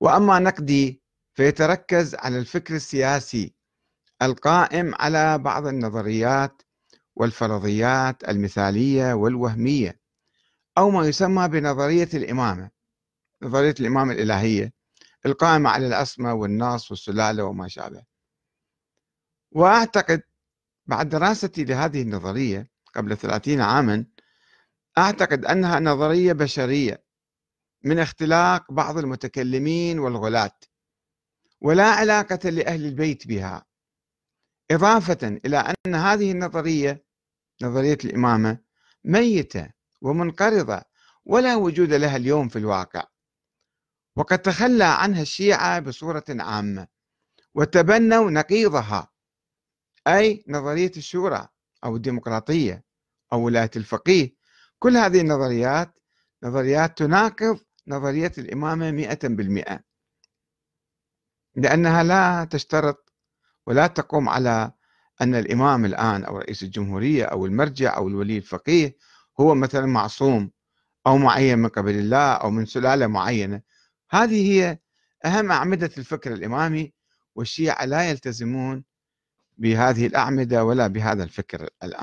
وأما نقدي فيتركز على الفكر السياسي القائم على بعض النظريات والفرضيات المثالية والوهمية أو ما يسمى بنظرية الإمامة نظرية الإمامة الإلهية القائمة على العصمة والنص والسلالة وما شابه وأعتقد بعد دراستي لهذه النظرية قبل ثلاثين عاما أعتقد أنها نظرية بشرية من اختلاق بعض المتكلمين والغلاة ولا علاقة لأهل البيت بها إضافة إلى أن هذه النظرية نظرية الإمامة ميتة ومنقرضة ولا وجود لها اليوم في الواقع وقد تخلى عنها الشيعة بصورة عامة وتبنوا نقيضها أي نظرية الشورى أو الديمقراطية أو ولاية الفقيه كل هذه النظريات نظريات تناقض نظرية الإمامة مئة بالمئة لأنها لا تشترط ولا تقوم على أن الإمام الآن أو رئيس الجمهورية أو المرجع أو الولي الفقيه هو مثلا معصوم أو معين من قبل الله أو من سلالة معينة هذه هي أهم أعمدة الفكر الإمامي والشيعة لا يلتزمون بهذه الأعمدة ولا بهذا الفكر الآن